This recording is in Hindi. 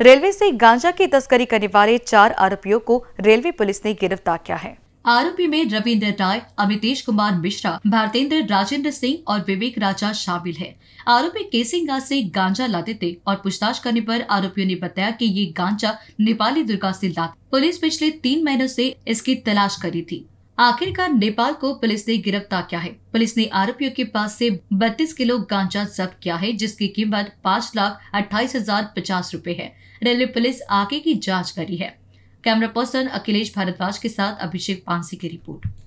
रेलवे से गांजा की तस्करी करने वाले चार आरोपियों को रेलवे पुलिस ने गिरफ्तार किया है आरोपी में रविंद्र राय अमितेश कुमार मिश्रा भारतेंद्र राजेंद्र सिंह और विवेक राजा शामिल है आरोपी केसिंगा से गांजा लाते थे और पूछताछ करने पर आरोपियों ने बताया कि ये गांजा नेपाली दुर्गा से लाते पुलिस पिछले तीन महीनों से इसकी तलाश करी थी आखिरकार नेपाल को पुलिस ने गिरफ्तार किया है पुलिस ने आरोपियों के पास से 32 किलो गांजा जब्त किया है जिसकी कीमत पाँच लाख अट्ठाईस हजार पचास रूपए है रेलवे पुलिस आगे की जाँच करी है कैमरा पर्सन अखिलेश भारद्वाज के साथ अभिषेक पांसी की रिपोर्ट